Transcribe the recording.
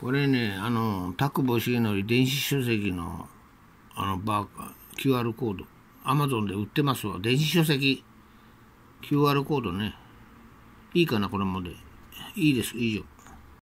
これね、あの、田久保重則電子書籍の、あの、バーカ、QR コード、アマゾンで売ってますわ。電子書籍、QR コードね。いいかな、これもで。いいです、以上。